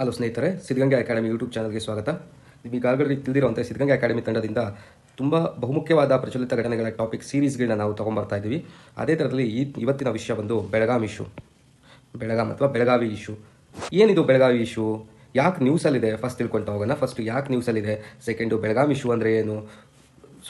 hello ಸ್ನೇಹಿತರೆ Siddaganga academy YouTube ಚಾನಲ್ಗೆ ಸ್ವಾಗತ ಈಗಾಗಲೇ ತಿಳಿದಿರುವಂತೆ ಸಿದ್ಧಗಂಗೆ ಅಕಾಡೆಮಿ ತಂಡದಿಂದ ತುಂಬ ಬಹುಮುಖ್ಯವಾದ ಪ್ರಚಲಿತ ಘಟನೆಗಳ ಟಾಪಿಕ್ ಸೀರೀಸ್ಗಳನ್ನ ನಾವು ತೊಗೊಂಬರ್ತಾ ಇದ್ದೀವಿ ಅದೇ ಥರದಲ್ಲಿ ಈ ಇವತ್ತಿನ ವಿಷಯ ಬಂದು ಬೆಳಗಾಂ ಇಶ್ಯೂ ಬೆಳಗಾಂ ಅಥವಾ ಬೆಳಗಾವಿ ಇಶ್ಯೂ ಏನಿದು ಬೆಳಗಾವಿ ಇಶ್ಯೂ ಯಾಕೆ ನ್ಯೂಸಲ್ಲಿದೆ ಫಸ್ಟ್ ತಿಳ್ಕೊಳ್ತಾ ಹೋಗೋಣ ಫಸ್ಟ್ ಯಾಕೆ ನ್ಯೂಸಲ್ಲಿದೆ ಸೆಕೆಂಡು ಬೆಳಗಾಂ ಇಶ್ಯೂ ಅಂದರೆ ಏನು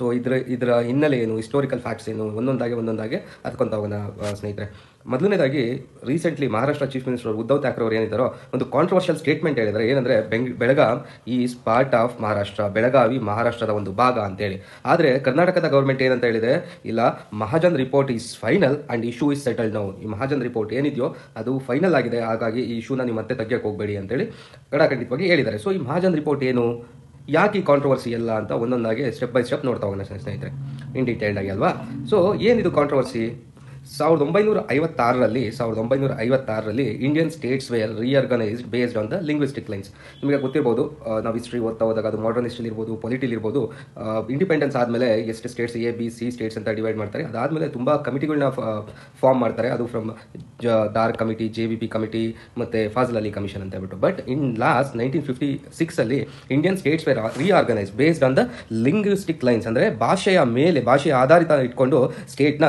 ಸೊ ಇದರ ಇದರ ಹಿನ್ನೆಲೆ ಏನು ಹಿಸ್ಟೋರಿಕಲ್ ಫ್ಯಾಕ್ಟ್ಸ್ ಏನು ಒಂದೊಂದಾಗಿ ಒಂದೊಂದಾಗಿ ಅದಕ್ಕೊಂತ ಹೋಗೋಣ ಸ್ನೇಹಿತರೆ ಮೊದಲನೇದಾಗಿ recently Maharashtra chief minister Uddhav Thackeray ಅವರು ಏನಿದ್ದಾರೋ ಒಂದು ಕಾಂಟ್ರವರ್ಷಿಯಲ್ ಸ್ಟೇಟ್ಮೆಂಟ್ ಹೇಳಿದರೆ ಏನಂದರೆ ಬೆಂಗ್ Belgaum is part of Maharashtra Belagavi ಮಹಾರಾಷ್ಟ್ರದ ಒಂದು ಭಾಗ ಅಂತೇಳಿ ಆದರೆ ಕರ್ನಾಟಕದ ಗೌರ್ಮೆಂಟ್ ಏನಂತ ಹೇಳಿದೆ ಇಲ್ಲ Mahajan report is final and issue is settled now ಈ ಮಹಾಜನ್ ರಿಪೋರ್ಟ್ ಏನಿದೆಯೋ ಅದು ಫೈನಲ್ ಆಗಿದೆ ಹಾಗಾಗಿ ಈ ಇಶ್ಯೂನ ನೀವು ಮತ್ತೆ ತೆಗೆಯಕ್ಕೆ ಹೋಗಬೇಡಿ ಅಂತೇಳಿ ಕಡಾಖಂಡಿತವಾಗಿ ಹೇಳಿದ್ದಾರೆ ಸೊ ಈ ಮಹಾಜನ್ ರಿಪೋರ್ಟ್ ಏನು ಯಾಕೆ ಈ ಕಾಂಟ್ರವರ್ಸಿ ಎಲ್ಲ ಅಂತ ಒಂದೊಂದಾಗಿ ಸ್ಟೆಪ್ ಬೈ ಸ್ಟೆಪ್ ನೋಡ್ತಾ ಹೋಗೋಣ ಸ್ನೇಹಿತರೆ ಇನ್ ಡೀಟೇಲ್ಡ್ ಆಗಿ ಅಲ್ವಾ ಸೊ ಏನಿದು ಕಾಂಟ್ರವರ್ಸಿ ಸಾವಿರದ ಒಂಬೈನೂರ ಐವತ್ತಾರರಲ್ಲಿ ಸಾವಿರದ ಒಂಬೈನೂರ ಐವತ್ತಾರರಲ್ಲಿ Indian states were reorganised based on the linguistic lines ನಿಮಗೆ ಗೊತ್ತಿರ್ಬೋದು ನಾವು ಹಿಸ್ಟ್ರಿ ಓದ್ತಾ ಹೋದಾಗ ಅದು ಮಾಡರ್ನ್ ಹಿಸ್ಟ್ರಿ ಇರ್ಬೋದು ಪೊಲಿಟಿಲ್ ಇರ್ಬೋದು ಇಂಡಿಪೆಂಡೆನ್ಸ್ ಆದಮೇಲೆ ಎಷ್ಟು states A B C states ಅಂತ ಡಿವೈಡ್ ಮಾಡ್ತಾರೆ ಅದಾದಮೇಲೆ ತುಂಬ ಕಮಿಟಿಗಳನ್ನ ಫಾರ್ಮ್ ಮಾಡ್ತಾರೆ ಅದು from Dhar committee J B P committee ಮತ್ತು ಫಾಜಲ್ ಅಲಿ ಕಮಿಷನ್ ಅಂತ ಹೇಳ್ಬಿಟ್ಟು but in last nineteen fifty ಸಿಕ್ಸಲ್ಲಿ Indian states were reorganise based on the linguistic lines ಅಂದರೆ ಭಾಷೆಯ ಮೇಲೆ ಭಾಷೆಯ ಆಧಾರಿತ ಇಟ್ಕೊಂಡು ಸ್ಟೇಟ್ನ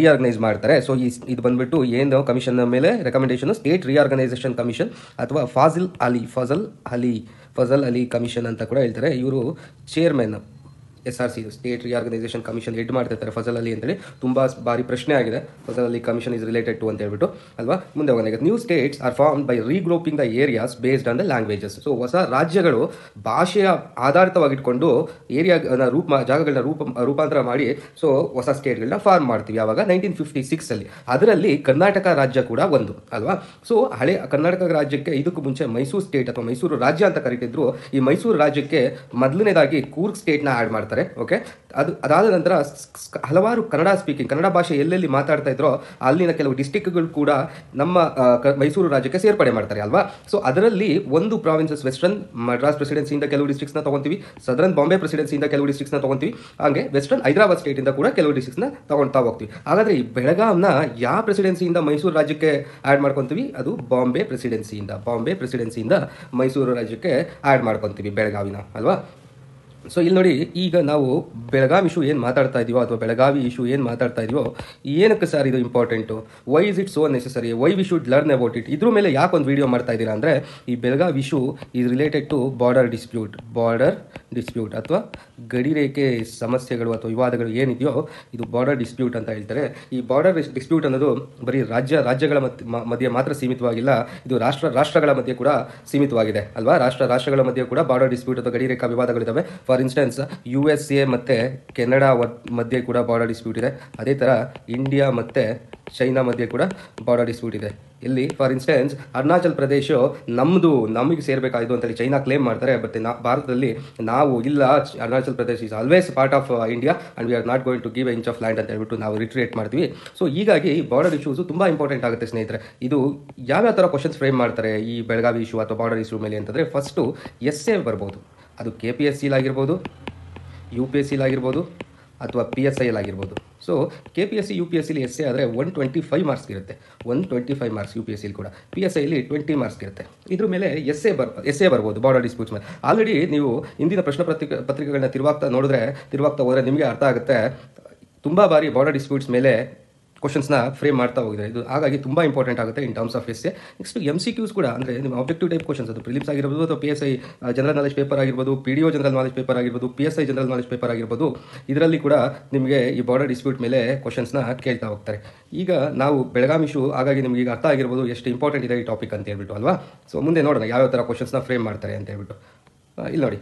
ರಿಆರ್ಗನೈಸ್ ಮಾಡ್ತಾರೆ ಮಾಡ್ತಾರೆ ಸೊ ಈ ಇದು ಬಂದ್ಬಿಟ್ಟು ಏನು ಕಮಿಷನ್ ಮೇಲೆ ರೆಕಮೆಂಡೇಷನ್ ಸ್ಟೇಟ್ ರಿಆರ್ಗನೈಸೇಷನ್ ಕಮಿಷನ್ ಅಥವಾ ಫಾಜಿಲ್ ಅಲಿ ಫಜಲ್ ಅಲಿ ಫಜಲ್ ಅಲಿ ಕಮಿಷನ್ ಅಂತ ಕೂಡ ಹೇಳ್ತಾರೆ ಇವರು chairman S R C state reorganisation commission ಎಡ್ ಮಾಡ್ತಿರ್ತಾರೆ ಫಸಲಲ್ಲಿ ಫಸಲ್ ಅಲ್ಲಿ ಅಂತೇಳಿ ತುಂಬ ಬಾರಿ ಪ್ರಶ್ನೆ ಆಗಿದೆ ಫಸಲ್ ಅಲ್ಲಿ ಕಮಿಷನ್ ಇಸ್ ರಿಲೇಟೆಡ್ ಟು ಅಂತ ಹೇಳ್ಬಿಟ್ಟು ಅಲ್ವಾ ಮುಂದೆ ಹೋಗೋಣ new states are form by regrouping the areas based on the languages so ಹೊಸ ರಾಜ್ಯಗಳು ಭಾಷೆಯ ಆಧಾರಿತವಾಗಿಟ್ಕೊಂಡು ಏರಿಯಾ ರೂಪ ಜಾಗಗಳನ್ನ ರೂಪ ರೂಪಾಂತರ ಮಾಡಿ ಸೊ ಹೊಸ ಸ್ಟೇಟ್ಗಳನ್ನ ಫಾರ್ಮ್ ಮಾಡ್ತೀವಿ ಯಾವಾಗ ನೈನ್ಟೀನ್ ಫಿಫ್ಟಿ ಸಿಕ್ಸ್ ಅಲ್ಲಿ ಅದರಲ್ಲಿ ಕರ್ನಾಟಕ ರಾಜ್ಯ ಕೂಡ ಒಂದು ಅಲ್ವಾ ಸೊ ಹಳೆ ಕರ್ನಾಟಕ ರಾಜ್ಯಕ್ಕೆ ಇದಕ್ಕೂ ಮುಂಚೆ ಮೈಸೂರು ಸ್ಟೇಟ್ ಅಥವಾ ಮೈಸೂರು ರಾಜ್ಯ ಅಂತ ಕರೀತಿದ್ರು ಈ ಮೈಸೂರು ರಾಜ್ಯಕ್ಕೆ ಮೊದಲನೇದಾಗಿ ಕೂರ್ಗ್ ಸ್ಟೇಟ್ನ ಆ್ಯಡ್ ಮಾಡ್ತಾರೆ ಮಾಡ್ತಾರೆ ಓಕೆ ಅದು ಅದಾದ ನಂತರ ಹಲವಾರು ಕನ್ನಡ ಸ್ಪೀಕಿಂಗ್ ಕನ್ನಡ ಭಾಷೆ ಎಲ್ಲೆಲ್ಲಿ ಮಾತಾಡ್ತಾ ಇದ್ರೋ ಅಲ್ಲಿನ ಕೆಲವು ಡಿಸ್ಟಿಕ್ಗಳು ಕೂಡ ನಮ್ಮ ಮೈಸೂರು ರಾಜ್ಯಕ್ಕೆ ಸೇರ್ಪಡೆ ಮಾಡ್ತಾರೆ ಅಲ್ವಾ ಸೊ ಅದರಲ್ಲಿ ಒಂದು ಪ್ರಾವಿನ್ಸಸ್ ವೆಸ್ಟರ್ನ್ ಮಡ್ರಾಸ್ ಪ್ರೆಸಿಡೆನ್ಸಿಯಿಂದ ಕೆಲವು ಡಿಸ್ಟ್ರಿಕ್ಸ್ನ ತಗೊಂತೀವಿ ಸದರ್ನ್ ಬಾಂಬೆ ಪ್ರೆಸಿಡೆನ್ಸಿಯಿಂದ ಕೆಲವು ಡಿಸ್ಟ್ರಿಕ್ಸ್ನ ತಗೊಂತೀವಿ ಹಾಗೆ ವೆಸ್ಟರ್ನ್ ಹೈದರಾಬಾದ್ ಸ್ಟೇಟಿಂದ ಕೂಡ ಕೆಲವು ಡಿಸ್ಟ್ರಿಕ್ಸ್ನ ತಗೊಳ್ತಾ ಹೋಗ್ತೀವಿ ಹಾಗಾದರೆ ಈ ಬೆಳಗಾಂನ ಯಾವ ಪ್ರೆಸಿಡೆನ್ಸಿಯಿಂದ ಮೈಸೂರು ರಾಜ್ಯಕ್ಕೆ ಆ್ಯಡ್ ಮಾಡ್ಕೊತೀವಿ ಅದು ಬಾಂಬೆ ಪ್ರೆಸಿಡೆನ್ಸಿಯಿಂದ ಬಾಂಬೆ ಪ್ರೆಸಿಡೆನ್ಸಿಯಿಂದ ಮೈಸೂರು ರಾಜ್ಯಕ್ಕೆ ಆ್ಯಡ್ ಮಾಡ್ಕೊತೀವಿ ಬೆಳಗಾವಿನ ಅಲ್ವಾ ಸೊ ಇಲ್ಲಿ ನೋಡಿ ಈಗ ನಾವು ಬೆಳಗಾವಿ ಇಶ್ಯೂ ಏನು ಮಾತಾಡ್ತಾ ಇದೀವೋ ಅಥವಾ ಬೆಳಗಾವಿ ಇಶ್ಯೂ ಏನು ಮಾತಾಡ್ತಾ ಇದೀವೋ ಏನಕ್ಕೆ ಸರ್ ಇದು important why is it so necessary why we should learn about it ಇದ್ರ ಮೇಲೆ ಯಾಕೆ ಒಂದು ವಿಡಿಯೋ ಮಾಡ್ತಾ ಇದ್ದೀರಾ ಅಂದರೆ ಈ Belagavi issue is related to border dispute border dispute ಅಥವಾ ರೇಖೆ ಸಮಸ್ಯೆಗಳು ಅಥವಾ ವಿವಾದಗಳು ಏನಿದೆಯೋ ಇದು ಬಾರ್ಡರ್ ಡಿಸ್ಪ್ಯೂಟ್ ಅಂತ ಹೇಳ್ತಾರೆ ಈ ಬಾರ್ಡರ್ ಡಿಸ್ಪ್ಯೂಟ್ ಅನ್ನೋದು ಬರೀ ರಾಜ್ಯ ರಾಜ್ಯಗಳ ಮಧ್ಯೆ ಮಾತ್ರ ಸೀಮಿತವಾಗಿಲ್ಲ ಇದು ರಾಷ್ಟ್ರ ರಾಷ್ಟ್ರಗಳ ಮಧ್ಯೆ ಕೂಡ ಸೀಮಿತವಾಗಿದೆ ಅಲ್ವಾ ರಾಷ್ಟ್ರ ರಾಷ್ಟ್ರಗಳ ಮಧ್ಯೆ ಕೂಡ ಬಾರ್ಡರ್ ಡಿಸ್ಪ್ಯೂಟ್ ಅಥವಾ ಗಡಿರೇಖಾ ವಿವಾದಗಳಿದ್ದಾವೆ for instance U S A ಮತ್ತು ಕೆನಡಾ ಮಧ್ಯೆ ಕೂಡ ಬಾರ್ಡರ್ ಡಿಸ್ಪ್ಯೂಟ್ ಇದೆ ಅದೇ ಥರ ಇಂಡಿಯಾ ಮತ್ತು ಚೈನಾ ಮಧ್ಯೆ ಕೂಡ ಬಾರ್ಡರ್ ಡಿಸ್ಪ್ಯೂಟ್ ಇದೆ ಇಲ್ಲಿ ಫಾರ್ ಇನ್ಸ್ಟೆನ್ಸ್ ಅರುಣಾಚಲ್ ಪ್ರದೇಶ ನಮ್ಮದು ನಮಗೆ ಸೇರಬೇಕಾಯಿತು ಅಂತೇಳಿ ಚೈನಾ ಕ್ಲೇಮ್ ಮಾಡ್ತಾರೆ ಬಟ್ ನಾ ಭಾರತದಲ್ಲಿ ನಾವು ಇಲ್ಲ Arunachal Pradesh is always part of India and we are not going to give inch of land ಅಂತ ಹೇಳ್ಬಿಟ್ಟು ನಾವು ರಿಟ್ರಿಯೇಟ್ ಮಾಡ್ತೀವಿ ಸೊ ಹೀಗಾಗಿ ಬಾರ್ಡರ್ ಇಶ್ಯೂಸು ತುಂಬ ಇಂಪಾರ್ಟೆಂಟ್ ಆಗುತ್ತೆ ಸ್ನೇಹಿತರೆ ಇದು ಯಾವ್ಯಾವ ಥರ ಕ್ವಶನ್ಸ್ ಫ್ರೇಮ್ ಮಾಡ್ತಾರೆ ಈ ಬೆಳಗಾವಿ ಇಶ್ಯೂ ಅಥವಾ ಬಾರ್ಡರ್ ಇಶ್ಯೂ ಮೇಲೆ ಅಂತಂದರೆ ಫಸ್ಟು ಎಸ್ ಎ ಬರ್ಬೋದು ಅದು ಕೆ ಪಿ ಎಸ್ ಸಿಲಾಗಿರ್ಬೋದು ಯು ಪಿ ಎಸ್ ಸಿಲಾಗಿರ್ಬೋದು ಅಥವಾ ಪಿ ಎಸ್ ಐ ಎಲ್ ಆಗಿರ್ಬೋದು so K P S C U P S ಸಿಲಿ ಎಸ್ ಎ ಆದರೆ ಒನ್ ಟ್ವೆಂಟಿ ಫೈವ್ ಮಾರ್ಕ್ಸ್ ಇರುತ್ತೆ one twenty five marks U P S ಸಿಲಿ ಕೂಡ P S ಐಲಿ ಟ್ವೆಂಟಿ ಮಾರ್ಕ್ಸ್ ಇರುತ್ತೆ ಇದ್ರ ಮೇಲೆ ಎಸ್ ಎ ಬರ್ ಎಸ್ ಎ ಬರ್ಬೋದು ಬಾರ್ಡರ್ ಡಿಸ್ಪ್ಯೂಟ್ಸ್ ಮೇಲೆ ಆಲ್ರೆಡಿ ನೀವು ಇಂದಿನ ಪ್ರಶ್ನೆ ಪತ್ರಿಕೆ ಪತ್ರಿಕೆಗಳನ್ನ ತಿರುವಾಗ್ತಾ ನೋಡಿದ್ರೆ ತಿರುವಾಗ್ತಾ ಹೋದರೆ ನಿಮಗೆ ಅರ್ಥ ಆಗುತ್ತೆ ತುಂಬ ಬಾರಿ ಬಾರ್ಡರ್ ಡಿಸ್ಪ್ಯೂಟ್ಸ್ ಮೇಲೆ ಕ್ವಶನ್ಸ್ನ ಫ್ರೇಮ್ ಮಾಡ್ತಾ ಹೋಗಿದೆ ಇದು ಹಾಗಾಗಿ ತುಂಬ ಇಂಪಾರ್ಟೆಂಟ್ ಆಗುತ್ತೆ in terms of S next M C Qs ಕೂಡ ಅಂದರೆ ನಿಮ್ಮ ಆಬ್ಜೆಕ್ಟಿವ್ ಟೈಪ್ ಕ್ವಶನ್ಸ್ ಅದು ಪ್ರಿಲಿಮ್ಸ್ ಆಗಿರ್ಬೋದು ಅಥವಾ P S I general knowledge paper ಆಗಿರ್ಬೋದು P D O general knowledge paper ಆಗಿರ್ಬೋದು P S I general knowledge paper ಆಗಿರ್ಬೋದು ಇದರಲ್ಲಿ ಕೂಡ ನಿಮಗೆ ಈ ಬಾರ್ಡರ್ ಡಿಸ್ಪ್ಯೂಟ್ ಮೇಲೆ ಕ್ವಶನ್ಸ್ನ ಕೇಳ್ತಾ ಹೋಗ್ತಾರೆ ಈಗ ನಾವು ಬೆಳಗಾವಿ ಇಶ್ಯೂ ಹಾಗಾಗಿ ನಿಮಗೆ ಈಗ ಅರ್ಥ ಆಗಿರ್ಬೋದು ಎಷ್ಟು ಇಂಪಾರ್ಟೆಂಟ್ ಇದೆ ಈ ಟಾಪಿಕ್ ಅಂತ ಹೇಳ್ಬಿಟ್ಟು ಅಲ್ವಾ ಸೊ ಮುಂದೆ ನೋಡೋಣ ಯಾವ್ಯಾವ ಥರ ಕ್ವಶನ್ಸ್ನ ಫ್ರೇಮ್ ಮಾಡ್ತಾರೆ ಅಂತ ಹೇಳ್ಬಿಟ್ಟು ಇಲ್ಲಿ ನೋಡಿ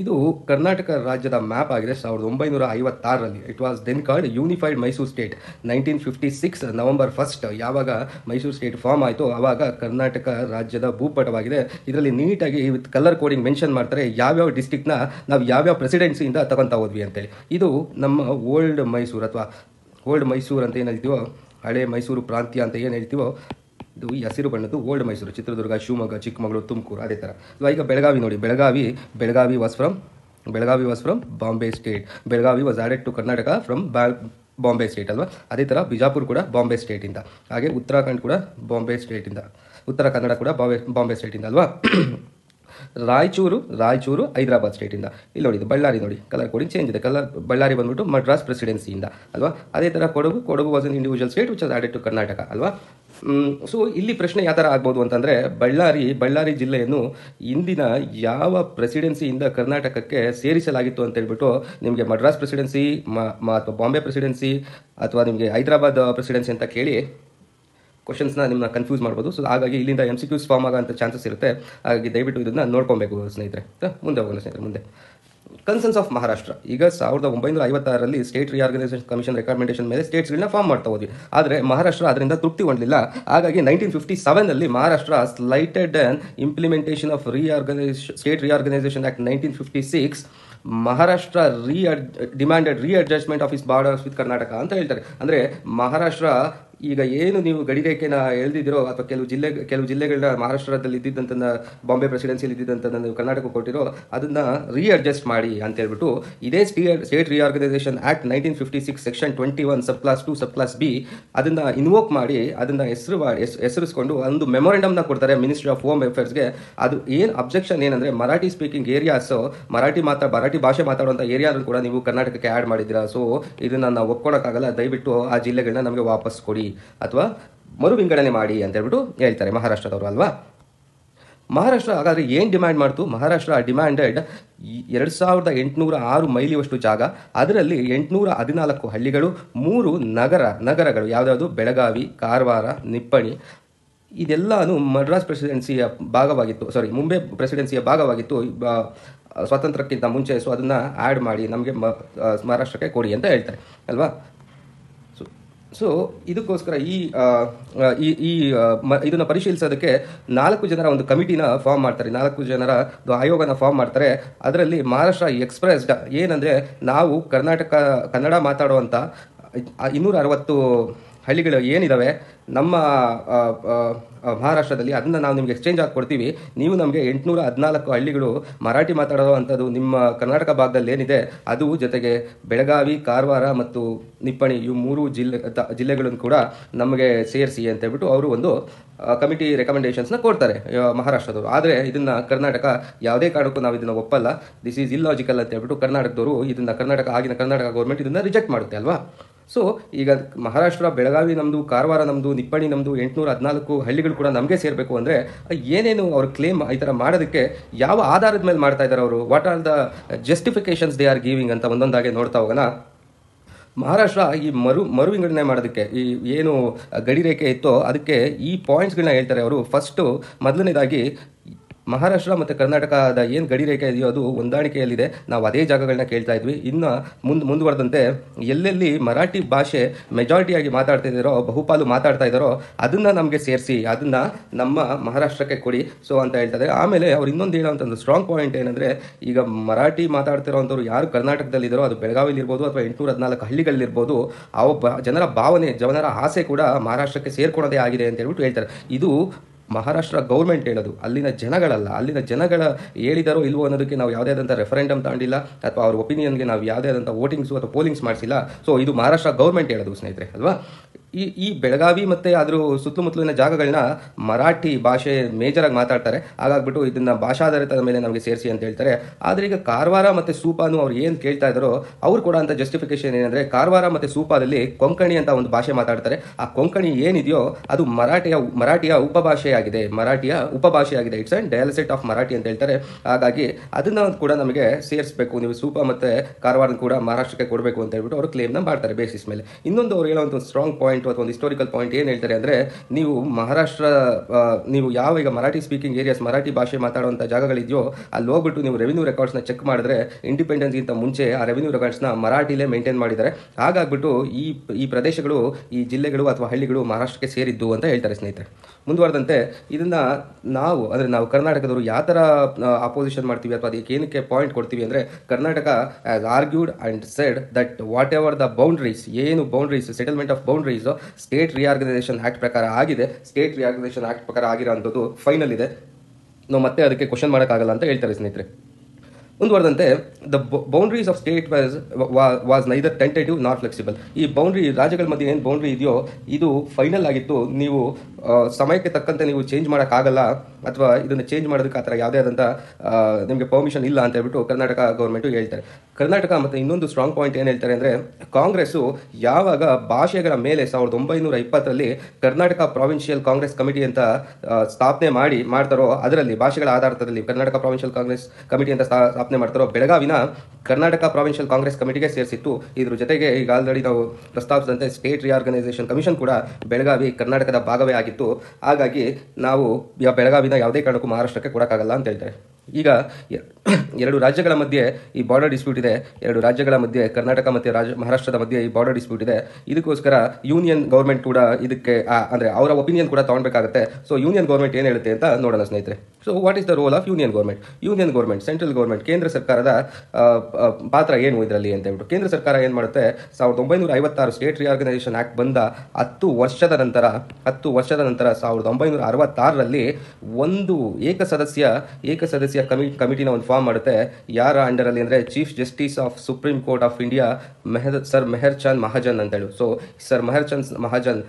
ಇದು ಕರ್ನಾಟಕ ರಾಜ್ಯದ ಮ್ಯಾಪ್ ಆಗಿದೆ ಸಾವಿರದ ಒಂಬೈನೂರ ಐವತ್ತಾರರಲ್ಲಿ it was then called unified Mysore state nineteen fifty six November first ಯಾವಾಗ ಮೈಸೂರು ಸ್ಟೇಟ್ ಫಾರ್ಮ್ ಆಯಿತು ಆವಾಗ ಕರ್ನಾಟಕ ರಾಜ್ಯದ ಭೂಪಟವಾಗಿದೆ ಇದರಲ್ಲಿ ನೀಟಾಗಿ ವಿತ್ ಕಲರ್ ಕೋಡಿಂಗ್ ಮೆನ್ಷನ್ ಮಾಡ್ತಾರೆ ಯಾವ್ಯಾವ ಡಿಸ್ಟಿಕ್ನ ನಾವು ಯಾವ್ಯಾವ ಪ್ರೆಸಿಡೆನ್ಸಿಯಿಂದ ತಗೊತಾ ಹೋದ್ವಿ ಅಂತೇಳಿ ಇದು ನಮ್ಮ ಓಲ್ಡ್ ಮೈಸೂರು ಅಥವಾ ಓಲ್ಡ್ ಮೈಸೂರು ಅಂತ ಏನು ಹೇಳ್ತೀವೋ ಹಳೆ ಮೈಸೂರು ಪ್ರಾಂತ್ಯ ಅಂತ ಏನು ಹೇಳ್ತೀವೋ ಇದು ಈ ಹಸಿರು ಬಣ್ಣದ್ದು ಓಲ್ಡ್ ಮೈಸೂರು ಚಿತ್ರದುರ್ಗ ಶಿವಮೊಗ್ಗ ಚಿಕ್ಕಮಗಳೂರು ತುಮಕೂರು ಅದೇ ಥರ ಸೊ ಈಗ ಬೆಳಗಾವಿ ನೋಡಿ Belagavi Belagavi was from Belagavi was from Bombay state Belagavi was added to Karnataka from ಬ್ಯಾ ಬಾಂಬೆ ಸ್ಟೇಟ್ ಅಲ್ವಾ ಅದೇ ಥರ ಬಿಜಾಪುರ್ ಕೂಡ ಬಾಂಬೆ ಸ್ಟೇಟಿಂದ ಹಾಗೆ ಉತ್ತರಾಖಂಡ್ ಕೂಡ ಬಾಂಬೆ ಸ್ಟೇಟಿಂದ ಉತ್ತರ ಕನ್ನಡ ಕೂಡ ಬಾಂಬೆ ಬಾಂಬೆ ಸ್ಟೇಟಿಂದ ಅಲ್ವಾ ರಾಯಚೂರು ರಾಯಚೂರು ಹೈದರಾಬಾದ್ ಸ್ಟೇಟಿಂದ ಇಲ್ಲಿ ನೋಡಿ ಇದು ಬಳ್ಳಾರಿ ನೋಡಿ ಕಲರ್ ಕೋಡಿ ಚೇಂಜ್ ಇದೆ ಕಲರ್ ಬಳ್ಳಾರಿ ಬಂದ್ಬಿಟ್ಟು ಮಡ್ರಾಸ್ ಪ್ರೆಸಿಡೆನ್ಸಿಯಿಂದ ಅಲ್ವಾ ಅದೇ ಥರ Kodagu Kodagu was an individual state which was added to Karnataka ಅಲ್ವಾ ಸೊ ಇಲ್ಲಿ ಪ್ರಶ್ನೆ ಯಾವ ಥರ ಆಗ್ಬೋದು ಅಂತಂದರೆ ಬಳ್ಳಾರಿ ಬಳ್ಳಾರಿ ಜಿಲ್ಲೆಯನ್ನು ಇಂದಿನ ಯಾವ ಪ್ರೆಸಿಡೆನ್ಸಿಯಿಂದ ಕರ್ನಾಟಕಕ್ಕೆ ಸೇರಿಸಲಾಗಿತ್ತು ಅಂತ ಹೇಳ್ಬಿಟ್ಟು ನಿಮಗೆ ಮಡ್ರಾಸ್ ಪ್ರೆಸಿಡೆನ್ಸಿ ಅಥವಾ ಬಾಂಬೆ ಪ್ರೆಸಿಡೆನ್ಸಿ ಅಥವಾ ನಿಮಗೆ ಹೈದರಾಬಾದ್ ಪ್ರೆಸಿಡೆನ್ಸಿ ಅಂತ ಕೇಳಿ ಕ್ವಶನ್ಸ್ನ ನಿಮ್ಮನ್ನ ಕನ್ಫ್ಯೂಸ್ ಮಾಡ್ಬೋದು ಸೊ ಹಾಗಾಗಿ ಇಲ್ಲಿಂದ ಎಮ್ ಸಿ ಕ್ಯೂಸ್ ಫಾರ್ಮ್ ಆಗೋಂಥ ಚಾನ್ಸಸ್ ಇರುತ್ತೆ ಹಾಗಾಗಿ ದಯವಿಟ್ಟು ಇದನ್ನು ನೋಡ್ಕೊಬೇಕು ಸ್ನೇಹಿತರೆ ಮುಂದೆ ಹೋಗೋಣ ಸ್ನೇಹಿತರೆ ಮುಂದೆ ಕನ್ಸನ್ಸ್ ಆಫ್ ಮಹಾರಾಷ್ಟ್ರ ಈಗ ಸಾವಿರದ ಒಂಬೈನೂರ ಐವತ್ತಾರರಲ್ಲಿ ಸ್ಟೇಟ್ ರಿಆರ್ಗನೈಸೇಷನ್ ಕಮಿಷನ್ ರೆಕಮೆಂಡೇಷನ್ ಮೇಲೆ ಸ್ಟೇಟ್ಸ್ಗಳನ್ನ ಫಾರ್ಮ್ ಮಾಡ್ತಾ ಹೋದ್ವಿ ಆದರೆ ಮಹಾರಾಷ್ಟ್ರ ಅದರಿಂದ ತೃಪ್ತಿ ಹೊಂದಲಿಲ್ಲ ಹಾಗಾಗಿ ನೈನ್ಟೀನ್ ಫಿಫ್ಟಿ ಸೆವೆನಲ್ಲಿ Maharashtra slighted an implementation of reorganise state reorganisation act nineteen fifty six Maharashtra re demanded adjustment of is borders with Karnataka ಅಂತ ಹೇಳ್ತಾರೆ ಅಂದರೆ ಮಹಾರಾಷ್ಟ್ರ ಈಗ ಏನು ನೀವು ಗಡಿರೇಖೆನ ಎಳ್ದಿದಿರೋ ಅಥವಾ ಕೆಲವು ಜಿಲ್ಲೆ ಕೆಲವು ಜಿಲ್ಲೆಗಳನ್ನ ಮಹಾರಾಷ್ಟ್ರದಲ್ಲಿ ಇದ್ದಿದ್ದಂಥ ಬಾಂಬೆ ಪ್ರೆಸಿಡೆನ್ಸಿಯಲ್ಲಿ ಇದ್ದಿದ್ದಂಥ ನೀವು ಕರ್ನಾಟಕ ಕೊಟ್ಟಿರೋ ಅದನ್ನ ರೀಅಡ್ಜಸ್ಟ್ ಮಾಡಿ ಅಂತ ಹೇಳ್ಬಿಟ್ಟು ಇದೇ state reorganisation act nineteen fifty six section twenty one sub clause two sub clause B ಅದನ್ನ ಇನ್ವೋಕ್ ಮಾಡಿ ಅದನ್ನ ಹೆಸರು ಹೆಸರಿಸ್ಕೊಂಡು ಒಂದು ಮೆಮೊರೆಂಡಮ್ನ ಕೊಡ್ತಾರೆ ಮಿನಿಸ್ಟ್ರಿ ಆಫ್ ಹೋಮ್ ಅಫೇರ್ಸ್ಗೆ ಅದು ಏನು ಅಬ್ಜೆಕ್ಷನ್ ಏನಂದ್ರೆ ಮರಾಠಿ ಸ್ಪೀಕಿಂಗ್ ಏರಿಯಾಸ್ ಮರಾಠಿ ಮಾತ್ರ ಮರಾಠಿ ಭಾಷೆ ಮಾತಾಡುವಂಥ ಏರಿಯಾ ಕೂಡ ನೀವು ಕರ್ನಾಟಕಕ್ಕೆ ಆ್ಯಡ್ ಮಾಡಿದ್ದೀರಾ ಸೊ ಇದನ್ನ ನಾವು ಒಪ್ಕೊಳಕ್ಕಾಗಲ್ಲ ದಯವಿಟ್ಟು ಆ ಜಿಲ್ಲೆಗಳನ್ನ ನಮಗೆ ವಾಪಸ್ ಕೊಡಿ ಅಥವಾ ಮರು ವಿಂಗಡಣೆ ಮಾಡಿ ಅಂತ ಹೇಳ್ಬಿಟ್ಟು ಹೇಳ್ತಾರೆ ಮಹಾರಾಷ್ಟ್ರದವರು ಅಲ್ವಾ ಮಹಾರಾಷ್ಟ್ರ ಹಾಗಾದರೆ ಏನು ಡಿಮ್ಯಾಂಡ್ ಮಾಡ್ತು ಮಹಾರಾಷ್ಟ್ರ ಡಿಮ್ಯಾಂಡೆಡ್ ಎರಡು ಸಾವಿರದ ಎಂಟುನೂರ ಆರು ಮೈಲಿಯಷ್ಟು ಜಾಗ ಅದರಲ್ಲಿ ಎಂಟುನೂರ ಹದಿನಾಲ್ಕು ಹಳ್ಳಿಗಳು ಮೂರು ನಗರ ನಗರಗಳು ಯಾವುದಾದ್ರು ಬೆಳಗಾವಿ ಕಾರವಾರ ನಿಪ್ಪಣಿ ಇದೆಲ್ಲನೂ ಮಡ್ರಾಸ್ ಪ್ರೆಸಿಡೆನ್ಸಿಯ ಭಾಗವಾಗಿತ್ತು ಸಾರಿ ಮುಂಬೈ ಪ್ರೆಸಿಡೆನ್ಸಿಯ ಭಾಗವಾಗಿತ್ತು ಸ್ವಾತಂತ್ರ್ಯಕ್ಕಿಂತ ಮುಂಚೆ ಸೊ ಅದನ್ನು ಆ್ಯಡ್ ಮಾಡಿ ನಮಗೆ ಮಹಾರಾಷ್ಟ್ರಕ್ಕೆ ಕೊಡಿ ಅಂತ ಹೇಳ್ತಾರೆ ಅಲ್ವಾ ಸೊ ಇದಕ್ಕೋಸ್ಕರ ಈ ಈ ಇದನ್ನು ಪರಿಶೀಲಿಸೋದಕ್ಕೆ ನಾಲ್ಕು ಜನರ ಒಂದು ಕಮಿಟಿನ ಫಾರ್ಮ್ ಮಾಡ್ತಾರೆ ನಾಲ್ಕು ಜನರ ಆಯೋಗನ ಫಾರ್ಮ್ ಮಾಡ್ತಾರೆ ಅದರಲ್ಲಿ ಮಹಾರಾಷ್ಟ್ರ ಎಕ್ಸ್ಪ್ರೆಸ್ಡ್ ಏನಂದರೆ ನಾವು ಕರ್ನಾಟಕ ಕನ್ನಡ ಮಾತಾಡುವಂಥ ಇನ್ನೂರ ಅರವತ್ತು ಹಳ್ಳಿಗಳು ಏನಿದ್ದಾವೆ ನಮ್ಮ ಮಹಾರಾಷ್ಟ್ರದಲ್ಲಿ ಅದನ್ನ ನಾವು ನಿಮಗೆ ಎಕ್ಸ್ಚೇಂಜ್ ಆಗಿ ಕೊಡ್ತೀವಿ ನೀವು ನಮಗೆ ಎಂಟುನೂರ ಹದಿನಾಲ್ಕು ಹಳ್ಳಿಗಳು ಮರಾಠಿ ಮಾತಾಡುವಂಥದ್ದು ನಿಮ್ಮ ಕರ್ನಾಟಕ ಭಾಗದಲ್ಲಿ ಏನಿದೆ ಅದು ಜೊತೆಗೆ ಬೆಳಗಾವಿ ಕಾರವಾರ ಮತ್ತು ನಿಪ್ಪಣಿ ಇವು ಮೂರು ಜಿಲ್ಲೆ ಜಿಲ್ಲೆಗಳನ್ನು ಕೂಡ ನಮಗೆ ಸೇರಿಸಿ ಅಂತ ಹೇಳ್ಬಿಟ್ಟು ಅವರು ಒಂದು ಕಮಿಟಿ ರೆಕಮೆಂಡೇಷನ್ಸ್ನ ಕೊಡ್ತಾರೆ ಮಹಾರಾಷ್ಟ್ರದವರು ಆದರೆ ಇದನ್ನು ಕರ್ನಾಟಕ ಯಾವುದೇ ಕಾರಣಕ್ಕೂ ನಾವು ಇದನ್ನು ಒಪ್ಪಲ್ಲ ದಿಸ್ ಈಸ್ ಇಲ್ಲಾಜಿಕಲ್ ಅಂತ ಹೇಳ್ಬಿಟ್ಟು ಕರ್ನಾಟಕದವರು ಇದನ್ನು ಕರ್ನಾಟಕ ಆಗಿನ ಕರ್ನಾಟಕ ಗೌರ್ಮೆಂಟ್ ಇದನ್ನು ರಿಜೆಕ್ಟ್ ಮಾಡುತ್ತೆ ಅಲ್ವಾ ಸೊ ಈಗ ಮಹಾರಾಷ್ಟ್ರ ಬೆಳಗಾವಿ ನಮ್ಮದು ಕಾರವಾರ ನಮ್ಮದು ನಿಪ್ಪಣಿ ನಮ್ಮದು ಎಂಟುನೂರ ಹದಿನಾಲ್ಕು ಹಳ್ಳಿಗಳು ಕೂಡ ನಮಗೆ ಸೇರಬೇಕು ಅಂದರೆ ಏನೇನು ಅವ್ರ ಕ್ಲೇಮ್ ಈ ಥರ ಮಾಡೋದಕ್ಕೆ ಯಾವ ಆಧಾರದ ಮೇಲೆ ಮಾಡ್ತಾ ಇದ್ದಾರೆ ಅವರು what are the justifications they are giving ಅಂತ ಒಂದೊಂದಾಗೆ ನೋಡ್ತಾ ಹೋಗೋಣ ಮಹಾರಾಷ್ಟ್ರ ಈ ಮರು ಮರು ವಿಂಗಡಣೆ ಮಾಡೋದಕ್ಕೆ ಈ ಏನು ಗಡಿ ರೇಖೆ ಇತ್ತೋ ಅದಕ್ಕೆ ಈ ಪಾಯಿಂಟ್ಸ್ಗಳನ್ನ ಹೇಳ್ತಾರೆ ಅವರು ಫಸ್ಟು ಮೊದಲನೇದಾಗಿ ಮಹಾರಾಷ್ಟ್ರ ಮತ್ತು ಕರ್ನಾಟಕದ ಏನು ಗಡಿ ರೇಖೆ ಇದೆಯೋ ಅದು ಹೊಂದಾಣಿಕೆಯಲ್ಲಿದೆ ನಾವು ಅದೇ ಜಾಗಗಳನ್ನ ಕೇಳ್ತಾ ಇದ್ವಿ ಇನ್ನು ಮುಂದೆ ಮುಂದುವರೆದಂತೆ ಎಲ್ಲೆಲ್ಲಿ ಮರಾಠಿ ಭಾಷೆ ಮೆಜಾರಿಟಿಯಾಗಿ ಮಾತಾಡ್ತಾ ಇದ್ದಾರೋ ಬಹುಪಾಲು ಮಾತಾಡ್ತಾ ಇದ್ದಾರೋ ಅದನ್ನು ನಮಗೆ ಸೇರಿಸಿ ಅದನ್ನು ನಮ್ಮ ಮಹಾರಾಷ್ಟ್ರಕ್ಕೆ ಕೊಡಿ ಸೊ ಅಂತ ಇದ್ದಾರೆ ಆಮೇಲೆ ಅವ್ರು ಇನ್ನೊಂದು ಹೇಳೋವಂಥದ್ದು ಒಂದು ಸ್ಟ್ರಾಂಗ್ ಪಾಯಿಂಟ್ ಏನಂದರೆ ಈಗ ಮರಾಠಿ ಮಾತಾಡ್ತಿರೋವಂಥವ್ರು ಯಾರು ಕರ್ನಾಟಕದಲ್ಲಿದ್ದಾರೋ ಅದು ಬೆಳಗಾವಿಲಿರ್ಬೋದು ಅಥವಾ ಎಂಟುನೂರ ಹದಿನಾಲ್ಕು ಹಳ್ಳಿಗಳಲ್ಲಿರ್ಬೋದು ಆ ಜನರ ಭಾವನೆ ಜನರ ಆಸೆ ಕೂಡ ಮಹಾರಾಷ್ಟ್ರಕ್ಕೆ ಸೇರ್ಕೊಳ್ಳೋದೇ ಆಗಿದೆ ಅಂತ ಹೇಳ್ಬಿಟ್ಟು ಹೇಳ್ತಾರೆ ಇದು ಮಹಾರಾಷ್ಟ್ರ ಗೌರ್ಮೆಂಟ್ ಹೇಳೋದು ಅಲ್ಲಿನ ಜನಗಳಲ್ಲ ಅಲ್ಲಿನ ಜನಗಳ ಹೇಳಿದಾರೋ ಇಲ್ವೋ ಅನ್ನೋದಕ್ಕೆ ನಾವು ಯಾವುದೇ ಆದಂಥ ರೆಫರೆಂಡಮ್ ತಾಂಡಿಲ್ಲ ಅಥವಾ ಅವ್ರ ಒಪಿನಿಯನ್ಗೆ ನಾವು ಯಾವುದೇ ಆದಂಥ ವೋಟಿಂಗ್ಸು ಅಥವಾ ಪೋಲಿಂಗ್ಸ್ ಮಾಡಿಸಿಲ್ಲ ಸೊ ಇದು ಮಹಾರಾಷ್ಟ್ರ ಗೌರ್ಮೆಂಟ್ ಹೇಳೋದು ಸ್ನೇಹಿತರೆ ಅಲ್ವಾ ಈ ಈ ಬೆಳಗಾವಿ ಮತ್ತು ಅದ್ರ ಸುತ್ತಮುತ್ತಲಿನ ಜಾಗಗಳನ್ನ ಮರಾಠಿ ಭಾಷೆ ಮೇಜರಾಗಿ ಮಾತಾಡ್ತಾರೆ ಹಾಗಾಗ್ಬಿಟ್ಟು ಇದನ್ನ ಭಾಷಾಧಾರಿತದ ಮೇಲೆ ನಮಗೆ ಸೇರಿಸಿ ಅಂತ ಹೇಳ್ತಾರೆ ಆದರೆ ಈಗ ಕಾರವಾರ ಮತ್ತು ಸೂಪಾನು ಅವ್ರು ಏನು ಕೇಳ್ತಾ ಇದ್ದಾರೋ ಅವ್ರು ಕೂಡ ಅಂತ ಜಸ್ಟಿಫಿಕೇಶನ್ ಏನಂದರೆ ಕಾರವಾರ ಮತ್ತು ಸೂಪಾದಲ್ಲಿ ಕೊಂಕಣಿ ಅಂತ ಒಂದು ಭಾಷೆ ಮಾತಾಡ್ತಾರೆ ಆ ಕೊಂಕಣಿ ಏನಿದೆಯೋ ಅದು ಮರಾಠಿಯ ಮರಾಠಿಯ ಉಪಭಾಷೆಯಾಗಿದೆ ಮರಾಠಿಯ ಉಪಭಾಷೆಯಾಗಿದೆ it's and dialect of Marathi ಅಂತ ಹೇಳ್ತಾರೆ ಹಾಗಾಗಿ ಅದನ್ನು ಕೂಡ ನಮಗೆ ಸೇರಿಸಬೇಕು ನೀವು ಸೂಪಾ ಮತ್ತು ಕಾರವಾರ ಕೂಡ ಮಹಾರಾಷ್ಟ್ರಕ್ಕೆ ಕೊಡಬೇಕು ಅಂತ ಹೇಳ್ಬಿಟ್ಟು ಅವರು ಕ್ಲೇಮ್ನ ಮಾಡ್ತಾರೆ ಬೇಸಿಸ್ ಮೇಲೆ ಇನ್ನೊಂದು ಅವ್ರು ಹೇಳುವಂತ ಒಂದು ಸ್ಟ್ರಾಂಗ್ ಪಾಯಿಂಟ್ ಪಾಯಿಂಟ್ ಅಥವಾ ಒಂದು ಹಿಸ್ಟೋರಿಕಲ್ ಪಾಯಿಂಟ್ ಏನು ಹೇಳ್ತಾರೆ ಅಂದರೆ ನೀವು ಮಹಾರಾಷ್ಟ್ರ ನೀವು ಯಾವ ಈಗ ಮರಾಠಿ ಸ್ಪೀಕಿಂಗ್ ಏರಿಯಾಸ್ ಮರಾಠಿ ಭಾಷೆ ಮಾತಾಡುವಂಥ ಜಾಗಗಳಿದೆಯೋ ಅಲ್ಲಿ ಹೋಗ್ಬಿಟ್ಟು ನೀವು ರೆವಿನ್ಯೂ ರೆಕಾರ್ಡ್ಸ್ನ ಚೆಕ್ ಮಾಡಿದ್ರೆ ಇಂಡಿಪೆಂಡೆನ್ಸ್ಗಿಂತ ಮುಂಚೆ ಆ ರೆವಿನ್ಯೂ ರೆಕಾರ್ಡ್ಸ್ನ ಮರಾಠಿಲೇ ಮೇಂಟೈನ್ ಮಾಡಿದ್ದಾರೆ ಹಾಗಾಗ್ಬಿಟ್ಟು ಈ ಈ ಪ್ರದೇಶಗಳು ಈ ಜಿಲ್ಲೆಗಳು ಅಥವಾ ಹಳ್ಳಿಗಳು ಮಹಾರಾಷ್ಟ್ರಕ್ಕೆ ಸೇರಿದ್ದು ಅಂತ ಹೇಳ್ತಾರೆ ಸ್ನೇಹಿತರೆ ಮುಂದುವರೆದಂತೆ ಇದನ್ನು ನಾವು ಅಂದರೆ ನಾವು ಕರ್ನಾಟಕದವರು ಯಾವ ಥರ ಅಪೋಸಿಷನ್ ಮಾಡ್ತೀವಿ ಅಥವಾ ಅದಕ್ಕೆ ಏನಕ್ಕೆ ಪಾಯಿಂಟ್ ಕೊಡ್ತೀವಿ ಅಂದರೆ Karnataka has argued and said that whatever the boundaries ಏನು boundaries settlement of boundaries state reorganisation act ಪ್ರಕಾರ ಆಗಿದೆ ಸ್ಟೇಟ್ ರಿಆರ್ಗನೈಸೇಷನ್ ಆಕ್ಟ್ ಪ್ರಕಾರ ಆಗಿರೋಂಥದ್ದು ಫೈನಲ್ ಇದೆ ನಾವು ಮತ್ತೆ ಅದಕ್ಕೆ ಕ್ವಶನ್ ಮಾಡೋಕ್ಕಾಗಲ್ಲ ಅಂತ ಹೇಳ್ತಾರೆ ಸ್ನೇಹಿತರೆ ಮುಂದುವರೆದಂತೆ the boundaries of state was was neither tentative not flexible ಈ ಬೌಂಡ್ರಿ ರಾಜ್ಯಗಳ ಮಧ್ಯೆ ಏನು ಬೌಂಡ್ರಿ ಇದೆಯೋ ಇದು ಫೈನಲ್ ಆಗಿತ್ತು ನೀವು ಸಮಯಕ್ಕೆ ತಕ್ಕಂತೆ ನೀವು ಚೇಂಜ್ ಮಾಡೋಕ್ಕಾಗಲ್ಲ ಅಥವಾ ಇದನ್ನು ಚೇಂಜ್ ಮಾಡೋದಕ್ಕೆ ಆ ಥರ ಯಾವುದೇ ಆದಂಥ ನಿಮಗೆ ಪರ್ಮಿಷನ್ ಇಲ್ಲ ಅಂತ ಹೇಳ್ಬಿಟ್ಟು ಕರ್ನಾಟಕ ಗೌರ್ಮೆಂಟು ಹೇಳ್ತಾರೆ ಕರ್ನಾಟಕ ಮತ್ತು ಇನ್ನೊಂದು ಸ್ಟ್ರಾಂಗ್ ಪಾಯಿಂಟ್ ಏನು ಹೇಳ್ತಾರೆ ಅಂದರೆ ಕಾಂಗ್ರೆಸ್ಸು ಯಾವಾಗ ಭಾಷೆಗಳ ಮೇಲೆ ಸಾವಿರದ ಒಂಬೈನೂರ ಇಪ್ಪತ್ತರಲ್ಲಿ ಕರ್ನಾಟಕ ಪ್ರಾವಿನ್ಷಿಯಲ್ ಕಾಂಗ್ರೆಸ್ ಕಮಿಟಿ ಅಂತ ಸ್ಥಾಪನೆ ಮಾಡಿ ಮಾಡ್ತಾರೋ ಅದರಲ್ಲಿ ಭಾಷೆಗಳ ಆಧಾರದಲ್ಲಿ ಕರ್ನಾಟಕ ಪ್ರಾವಿನ್ಷಿಯಲ್ ಕಾಂಗ್ರೆಸ್ ಕಮಿಟಿ ಅಂತ ಸ್ಥಾಪನೆ ಮಾಡ್ತಾರೋ ಬೆಳಗಾವಿನ ಕರ್ನಾಟಕ ಪ್ರಾವಿನ್ಷಿಯಲ್ ಕಾಂಗ್ರೆಸ್ ಕಮಿಟಿಗೆ ಸೇರಿಸಿತ್ತು ಇದ್ರ ಜೊತೆಗೆ ಈಗ ಆಲ್ರೆಡಿ ನಾವು ಪ್ರಸ್ತಾಪಿಸಿದಂತೆ ಸ್ಟೇಟ್ ರಿಆರ್ಗನೈಸೇಷನ್ ಕಮಿಷನ್ ಕೂಡ ಬೆಳಗಾವಿ ಕರ್ನಾಟಕದ ಭಾಗವೇ ಆಗಿದೆ ಆಗಿತ್ತು ಹಾಗಾಗಿ ನಾವು ಬೆಳಗಾವಿನ ಯಾವುದೇ ಕಾರಣಕ್ಕೂ ಮಹಾರಾಷ್ಟ್ರಕ್ಕೆ ಕೊಡೋಕ್ಕಾಗಲ್ಲ ಅಂತ ಹೇಳ್ತಾರೆ ಈಗ ಎರಡು ರಾಜ್ಯಗಳ ಮಧ್ಯೆ ಈ ಬಾರ್ಡರ್ ಡಿಸ್ಪ್ಯೂಟ್ ಇದೆ ಎರಡು ರಾಜ್ಯಗಳ ಮಧ್ಯೆ ಕರ್ನಾಟಕ ಮತ್ತು ಮಹಾರಾಷ್ಟ್ರದ ಮಧ್ಯೆ ಈ ಬಾರ್ಡರ್ ಡಿಸ್ಪ್ಯೂಟ್ ಇದೆ ಇದಕ್ಕೋಸ್ಕರ ಯೂನಿಯನ್ ಗೌರ್ಮೆಂಟ್ ಕೂಡ ಇದಕ್ಕೆ ಅಂದರೆ ಅವರ ಒಪಿನಿಯನ್ ಕೂಡ ತೊಗೊಳ್ಬೇಕಾಗುತ್ತೆ ಸೊ ಯೂನಿಯನ್ ಗೌರ್ಮೆಂಟ್ ಏನು ಹೇಳುತ್ತೆ ಅಂತ ನೋಡೋಣ ಸ್ನೇಹಿತರೆ so what is the role of union government union government central government ಕೇಂದ್ರ ಸರ್ಕಾರದ ಪಾತ್ರ ಏನು ಇದರಲ್ಲಿ ಅಂತ ಹೇಳ್ಬಿಟ್ಟು ಕೇಂದ್ರ ಸರ್ಕಾರ ಏನು ಮಾಡುತ್ತೆ ಸಾವಿರದ ಒಂಬೈನೂರ ಐವತ್ತಾರು ಸ್ಟೇಟ್ ರಿಆರ್ಗನೈಸೇಷನ್ ಆ್ಯಕ್ಟ್ ಬಂದ ಹತ್ತು ವರ್ಷದ ನಂತರ ಹತ್ತು ವರ್ಷದ ನಂತರ ಸಾವಿರದ ಒಂಬೈನೂರ ಅರವತ್ತಾರರಲ್ಲಿ ಒಂದು ಏಕಸದಸ್ಯ ಏಕಸದಸ್ಯ ಸದಸ್ಯ ಕಮಿ ಕಮಿಟಿನ ಒಂದು ಫಾರ್ಮ್ ಮಾಡುತ್ತೆ ಯಾರ ಅಂಡರಲ್ಲಿ ಅಂದರೆ chief justice of supreme court of India Mehr sir Mehr Chand Mahajan ಅಂತೇಳಿ ಸೊ ಸರ್ ಮೆಹರ್ ಚಂದ್ ಮಹಾಜನ್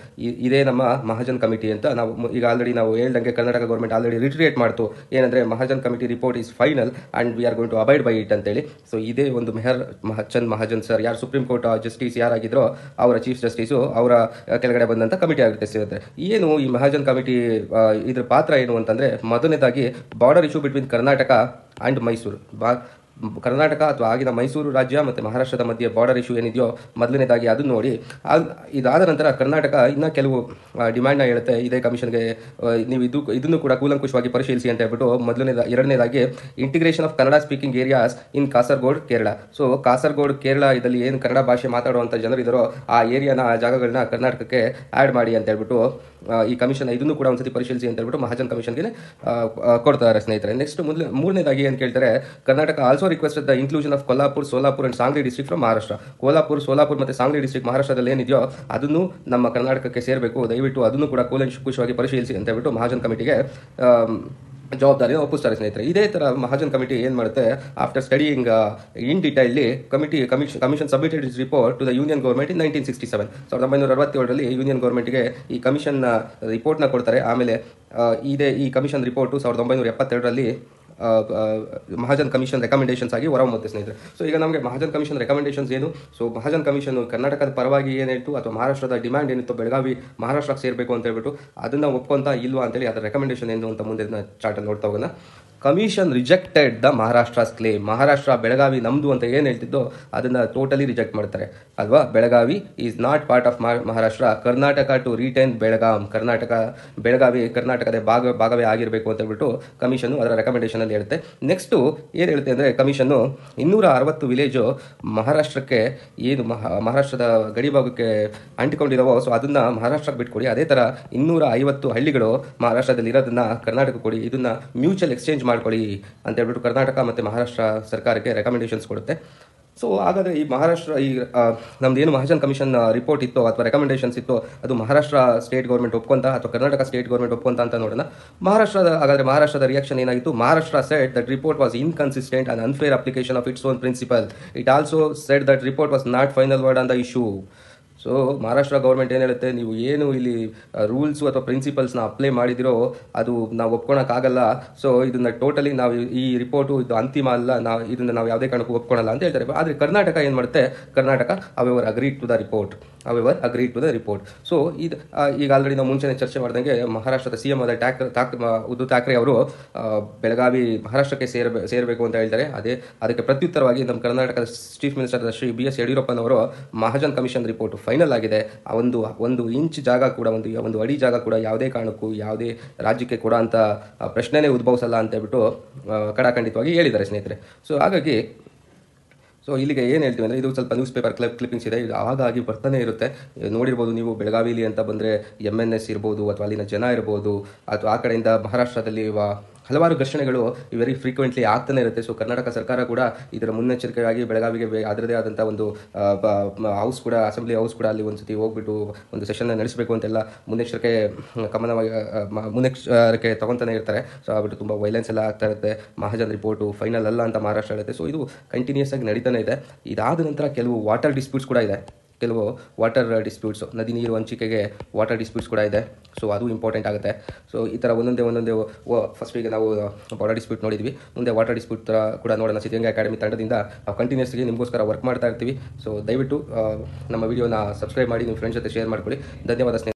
ಇದೇ ನಮ್ಮ ಮಹಾಜನ್ ಕಮಿಟಿ ಅಂತ ನಾವು ಈಗ ಆಲ್ರೆಡಿ ನಾವು ಹೇಳ್ದಂಗೆ ಕರ್ನಾಟಕ ಗೌರ್ಮೆಂಟ್ ಆಲ್ರೆಡಿ ರಿಟ್ರಿಯೇಟ್ ಮಾಡ್ತು ಏನಂದರೆ Mahajan committee report is final and we are going to abide by it ಅಂತೇಳಿ ಸೊ ಇದೇ ಒಂದು ಮೆಹರ್ ಮಹಾಚಂದ್ ಮಹಾಜನ್ ಸರ್ ಯಾರು ಸುಪ್ರೀಂ ಕೋರ್ಟ್ ಜಸ್ಟಿಸ್ ಯಾರಾಗಿದ್ದರೋ ಅವರ ಚೀಫ್ ಜಸ್ಟಿಸು ಅವರ ಕೆಳಗಡೆ ಬಂದಂಥ ಕಮಿಟಿ ಆಗುತ್ತೆ ಸಿಗುತ್ತೆ ಏನು ಈ ಮಹಾಜನ್ ಕಮಿಟಿ ಇದ್ರ ಪಾತ್ರ ಏನು ಅಂತಂದರೆ ಮೊದಲನೇದಾಗಿ border issue between Karnataka Karnataka and Mysore Karnataka ಅಥವಾ ಆಗಿನ ಮೈಸೂರು ರಾಜ್ಯ ಮತ್ತು ಮಹಾರಾಷ್ಟ್ರದ ಮಧ್ಯೆ ಬಾರ್ಡರ್ ಇಶ್ಯೂ ಏನಿದೆಯೋ ಮೊದಲನೇದಾಗಿ ಅದನ್ನು ನೋಡಿ ಇದಾದ ನಂತರ ಕರ್ನಾಟಕ ಇನ್ನೂ ಕೆಲವು ಡಿಮ್ಯಾಂಡ್ನ ಹೇಳುತ್ತೆ ಇದೇ ಕಮಿಷನ್ಗೆ ನೀವು ಇದು ಇದನ್ನು ಕೂಡ ಕೂಲಂಕುಷವಾಗಿ ಪರಿಶೀಲಿಸಿ ಅಂತ ಹೇಳ್ಬಿಟ್ಟು ಮೊದಲನೇದ ಎರಡನೇದಾಗಿ integration of Kannada speaking areas in Kasaragod Kerala so Kasaragod Kerala ಇದರಲ್ಲಿ ಏನು ಕನ್ನಡ ಭಾಷೆ ಮಾತಾಡುವಂಥ ಇದರೋ ಆ ಏರಿಯಾನ ಆ ಜಾಗಗಳನ್ನ ಕರ್ನಾಟಕಕ್ಕೆ ಆ್ಯಡ್ ಮಾಡಿ ಅಂತ ಹೇಳ್ಬಿಟ್ಟು ಈ ಕಮಿಷನ್ ಇದನ್ನು ಕೂಡ ಒಂದ್ಸತಿ ಪರಿಶೀಲಿಸಿ ಅಂತ ಹೇಳ್ಬಿಟ್ಟು ಮಹಾಜನ್ ಕಮಿಷನ್ಗೆ ಕೊಡ್ತಾರೆ ಸ್ನೇಹಿತರೆ ನೆಕ್ಸ್ಟ್ ಮೊದಲು ಮೂರನೇದಾಗಿ ಏನು ಕೇಳ್ತಾರೆ Karnataka also requested the inclusion of Kolhapur Solapur and Sangli district from Maharashtra Kolhapur Solapur ಮತ್ತು ಸಾಂಗ್ಲಿ ಡಿಸ್ಟಿಕ್ ಮಹಾರಾಷ್ಟ್ರದಲ್ಲಿ ಏನಿದೆಯೋ ಅದನ್ನು ನಮ್ಮ ಕರ್ನಾಟಕಕ್ಕೆ ಸೇರಬೇಕು ದಯವಿಟ್ಟು ಅದನ್ನು ಕೂಡ ಕೂಲಂಕುಷವಾಗಿ ಪರಿಶೀಲಿಸಿ ಅಂತ ಹೇಳ್ಬಿಟ್ಟು ಮಹಾಜನ್ ಕಮಿಟಿಗೆ ಜವಾಬ್ದಾರಿ ಒಪ್ಪಿಸ್ತಾರೆ ಸ್ನೇಹಿತರೆ ಇದೇ ಥರ ಮಹಾಜನ್ ಕಮಿಟಿ ಏನು ಮಾಡುತ್ತೆ ಆಫ್ಟರ್ ಸ್ಟಡಿಯಿಂಗ್ ಇನ್ ಡಿಟೈಲ್ಲಿ committee commission commission submitted is report to the union government in nineteen sixty seven ಸಾವಿರದ ಒಂಬೈನೂರ ಅರವತ್ತೇಳರಲ್ಲಿ ಯೂನಿಯನ್ ಗೌರ್ಮೆಂಟ್ಗೆ ಈ ಕಮಿಷನ್ನ ರಿಪೋರ್ಟ್ನ ಕೊಡ್ತಾರೆ ಆಮೇಲೆ ಇದೇ ಈ ಕಮಿಷನ್ ರಿಪೋರ್ಟು ಸಾವಿರದ ಒಂಬೈನೂರ ಎಪ್ಪತ್ತೆರಡರಲ್ಲಿ ಮಹಾಜನ್ ಕಮಿಷನ್ ರೆಕಮೆಂಡೇಶನ್ಸ್ ಆಗಿ ಹೊರಹೊಮ್ಮುತ್ತೆ ಸ್ನೇಹಿತರೆ ಸೊ ಈಗ ನಮಗೆ ಮಹಾಜನ್ ಕಮಿಷನ್ ರೆಕಮೆಂಡೇಶನ್ಸ್ ಏನು ಸೊ ಮಹಾಜನ್ ಕಮಿಷನ್ ಕರ್ನಾಟಕದ ಪರವಾಗಿ ಏನಿತ್ತು ಅಥವಾ ಮಹಾರಾಷ್ಟ್ರದ ಡಿಮ್ಯಾಂಡ್ ಏನಿತ್ತು ಬೆಳಗಾವಿ ಮಹಾರಾಷ್ಟ್ರಕ್ಕೆ ಸೇರಬೇಕು ಅಂತ ಹೇಳ್ಬಿಟ್ಟು ಅದನ್ನು ಒಪ್ಕೊಂತ ಇಲ್ವಾ ಅಂತೇಳಿ ಅದರ ರೆಕಮೆಂಡೇಶನ್ ಏನು ಅಂತ ಮುಂದೆ ಚಾರ್ಟಲ್ಲಿ ನೋಡ್ತಾ ಹೋಗೋಣ commission rejected the Maharashtra's claim Maharashtra Belagavi ನಮ್ಮದು ಅಂತ ಏನು ಹೇಳ್ತಿದ್ದೋ ಅದನ್ನು ಟೋಟಲಿ ರಿಜೆಕ್ಟ್ ಮಾಡ್ತಾರೆ ಅಲ್ವಾ Belagavi is not part of Maharashtra Karnataka to retain Belgaum Karnataka Belagavi ಕರ್ನಾಟಕದ ಭಾಗ ಭಾಗವೇ ಆಗಿರಬೇಕು ಅಂತ ಹೇಳ್ಬಿಟ್ಟು ಕಮಿಷನ್ ಅದರ ಅಲ್ಲಿ ಹೇಳುತ್ತೆ ನೆಕ್ಸ್ಟು ಏನು ಹೇಳುತ್ತೆ ಅಂದರೆ ಕಮಿಷನ್ನು ಇನ್ನೂರ ಅರವತ್ತು ವಿಲೇಜು ಮಹಾರಾಷ್ಟ್ರಕ್ಕೆ ಏನು ಮಹಾ ಮಹಾರಾಷ್ಟ್ರದ ಗಡಿಭಾಗಕ್ಕೆ ಅಂಟಿಕೊಂಡಿದ್ದಾವೋ ಸೊ ಅದನ್ನು ಮಹಾರಾಷ್ಟ್ರಕ್ಕೆ ಬಿಟ್ಕೊಡಿ ಅದೇ ಥರ ಇನ್ನೂರ ಐವತ್ತು ಹಳ್ಳಿಗಳು ಮಹಾರಾಷ್ಟ್ರದಲ್ಲಿ ಇರೋದನ್ನ ಕರ್ನಾಟಕ ಕೊಡಿ ಇದನ್ನು ಮ್ಯೂಚುವಲ್ ಎಕ್ಸ್ಚೇಂಜ್ ಮಾಡ್ಕೊಳ್ಳಿ ಅಂತ ಹೇಳ್ಬಿಟ್ಟು ಕರ್ನಾಟಕ ಮತ್ತು ಮಹಾರಾಷ್ಟ್ರ ಸರ್ಕಾರಕ್ಕೆ ರೆಕಮೆಂಡೇಷನ್ಸ್ ಕೊಡುತ್ತೆ ಸೊ ಹಾಗಾದರೆ ಈ ಮಹಾರಾಷ್ಟ್ರ ಈ ಏನು ಮಹಾಜನ್ ಕಮಿಷನ್ ರಿಪೋರ್ಟ್ ಇತ್ತು ಅಥವಾ ರೆಕಮೆಂಡೇಷನ್ಸ್ ಇತ್ತು ಅದು ಮಹಾರಾಷ್ಟ್ರ ಸ್ಟೇಟ್ ಗೌರ್ಮೆಂಟ್ ಒಪ್ಕೊಂತ ಅಥವಾ ಕರ್ನಾಟಕ ಸ್ಟೇಟ್ ಗೌರ್ಮೆಂಟ್ ಒಪ್ಕೊಂತ ಅಂತ ನೋಡೋಣ ಮಹಾರಾಷ್ಟ್ರದ ಹಾಗಾದರೆ ಮಹಾರಾಷ್ಟ್ರದ ರಿಯಾಕ್ಷನ್ ಏನಾಗಿತ್ತು Maharashtra said that report was inconsistent and unfair application of its own principle it also said that report was not final word on the issue so Maharashtra government ಏನು ಹೇಳುತ್ತೆ ನೀವು ಏನು ಇಲ್ಲಿ ರೂಲ್ಸು ಅಥವಾ ಪ್ರಿನ್ಸಿಪಲ್ಸ್ನ ಅಪ್ಲೈ ಮಾಡಿದಿರೋ ಅದು ನಾವು ಒಪ್ಕೊಳಕ್ಕಾಗಲ್ಲ ಸೊ ಇದನ್ನು ಟೋಟಲಿ ನಾವು ಈ ರಿಪೋರ್ಟು ಇದು ಅಂತಿಮ ಅಲ್ಲ ನಾವು ಇದನ್ನು ನಾವು ಯಾವುದೇ ಕಾರಣಕ್ಕೂ ಒಪ್ಕೊಳಲ್ಲ ಅಂತ ಹೇಳ್ತಾರೆ ಆದರೆ ಕರ್ನಾಟಕ ಏನು ಮಾಡುತ್ತೆ Karnataka however agree to the report however agree to the report so ಇದು ಈಗ ಆಲ್ರೆಡಿ ನಾವು ಮುಂಚೆನೆ ಚರ್ಚೆ ಮಾಡಿದಂಗೆ ಮಹಾರಾಷ್ಟ್ರದ ಸಿ ಎಂ ಆದ ಟ್ಯಾಕ್ ತಾಕ್ ಉದ್ಧವ್ ಠಾಕ್ರೆ ಅವರು ಬೆಳಗಾವಿ ಮಹಾರಾಷ್ಟ್ರಕ್ಕೆ ಸೇರ ಸೇರಬೇಕು ಅಂತ ಹೇಳ್ತಾರೆ ಅದೇ ಅದಕ್ಕೆ ಪ್ರತ್ಯುತ್ತರವಾಗಿ ನಮ್ಮ ಕರ್ನಾಟಕದ chief minister Shri B S ಯಡಿಯೂರಪ್ಪನವರು ಮಹಾಜನ್ ಕಮಿಷನ್ ರಿಪೋರ್ಟ್ ಫೈನಲ್ ಆಗಿದೆ ಒಂದು ಒಂದು ಇಂಚ್ ಜಾಗ ಕೂಡ ಒಂದು ಒಂದು ಅಡಿ ಜಾಗ ಕೂಡ ಯಾವುದೇ ಕಾರಣಕ್ಕೂ ಯಾವುದೇ ರಾಜ್ಯಕ್ಕೆ ಕೂಡ ಅಂತ ಪ್ರಶ್ನೆನೇ ಉದ್ಭವಿಸಲ್ಲ ಅಂತ ಹೇಳ್ಬಿಟ್ಟು ಕಡಾಖಂಡಿತವಾಗಿ ಹೇಳಿದ್ದಾರೆ ಸ್ನೇಹಿತರೆ ಸೊ ಹಾಗಾಗಿ ಸೊ ಇಲ್ಲಿಗೆ ಏನು ಹೇಳ್ತೀವಿ ಅಂದರೆ ಇದು ಸ್ವಲ್ಪ ನ್ಯೂಸ್ ಪೇಪರ್ ಕ್ಲಿಪ್ ಕ್ಲಿಪ್ಪಿಂಗ್ಸ್ ಇದೆ ಇದು ಆಗಾಗಿ ಬರ್ತಾನೆ ಇರುತ್ತೆ ನೋಡಿರ್ಬೋದು ನೀವು ಬೆಳಗಾವಿಲಿ ಅಂತ ಬಂದರೆ ಎಮ್ ಎನ್ ಎಸ್ ಇರ್ಬೋದು ಅಥವಾ ಅಲ್ಲಿನ ಜನ ಇರ್ಬೋದು ಅಥವಾ ಆ ಕಡೆಯಿಂದ ಮಹಾರಾಷ್ಟ್ರದಲ್ಲಿ ಹಲವಾರು ಘರ್ಷಣೆಗಳು ವೆರಿ ಫ್ರೀಕ್ವೆಂಟ್ಲಿ ಆಗ್ತಾನೆ ಇರುತ್ತೆ ಸೊ ಕರ್ನಾಟಕ ಸರ್ಕಾರ ಕೂಡ ಇದರ ಮುನ್ನೆಚ್ಚರಿಕೆಗಾಗಿ ಬೆಳಗಾವಿಗೆ ಅದರದೇ ಆದಂಥ ಒಂದು ಹೌಸ್ ಕೂಡ ಅಸೆಂಬ್ಲಿ ಹೌಸ್ ಕೂಡ ಅಲ್ಲಿ ಒಂದ್ಸತಿ ಹೋಗ್ಬಿಟ್ಟು ಒಂದು ಸೆಷನ್ನ ನಡೆಸಬೇಕು ಅಂತೆಲ್ಲ ಮುನ್ನೆಚ್ಚರಿಕೆ ಕಮನವಾಗಿ ಮುನ್ನೆಚ್ಚರಿಕೆ ತಗೊತಾನೆ ಇರ್ತಾರೆ ಸೊ ಆಗ್ಬಿಟ್ಟು ತುಂಬ ವೈಲೆನ್ಸ್ ಎಲ್ಲ ಆಗ್ತಾ ಇರುತ್ತೆ ಮಹಾಜನ್ ರಿಪೋರ್ಟು ಫೈನಲ್ ಅಲ್ಲ ಅಂತ ಮಹಾರಾಷ್ಟ್ರ ಹೇಳುತ್ತೆ ಸೊ ಇದು ಕಂಟಿನ್ಯೂಸ್ ಆಗಿ ನಡೀತಾನೆ ಇದೆ ಇದಾದ ನಂತರ ಕೆಲವು ವಾಟರ್ ಡಿಸ್ಪ್ಯೂಟ್ಸ್ ಕೂಡ ಇದೆ ಕೆಲವು ವಾಟರ್ ಡಿಸ್ಪ್ಯೂಟ್ಸು ನದಿ ನೀರು ಹಂಚಿಕೆಗೆ ವಾಟರ್ ಡಿಸ್ಪ್ಯೂಟ್ಸ್ ಕೂಡ ಇದೆ ಸೊ ಅದು ಇಂಪಾರ್ಟೆಂಟ್ ಆಗುತ್ತೆ ಸೊ ಈ ಥರ ಒಂದೊಂದೇ ಒಂದೊಂದೇ ಫಸ್ಟಿಗೆ ನಾವು ವಾಟರ್ ಡಿಸ್ಪ್ಯೂಟ್ ನೋಡಿದ್ವಿ ಮುಂದೆ ವಾಟರ್ ಡಿಸ್ಪ್ಯೂಟ್ ಥರ ಕೂಡ ನೋಡೋಣ ಸಿದ್ಧಗಂಗಾ ಅಕಾಡೆಮಿ ತಂಡದಿಂದ ನಾವು ಕಂಟಿನ್ಯೂಸ್ಲಿ ನಿಮಗೋಸ್ಕರ ವರ್ಕ್ ಮಾಡ್ತಾ ಇರ್ತೀವಿ ಸೊ ದಯವಿಟ್ಟು ನಮ್ಮ ವಿಡಿಯೋನ ಸಬ್ಸ್ಕ್ರೈಬ್ ಮಾಡಿ ನಿಮ್ಮ ಫ್ರೆಂಡ್ಸ್ ಜೊತೆ ಶೇರ್ ಮಾಡ್ಕೊಳ್ಳಿ ಧನ್ಯವಾದ ಸ್ನೇಹಿತರೆ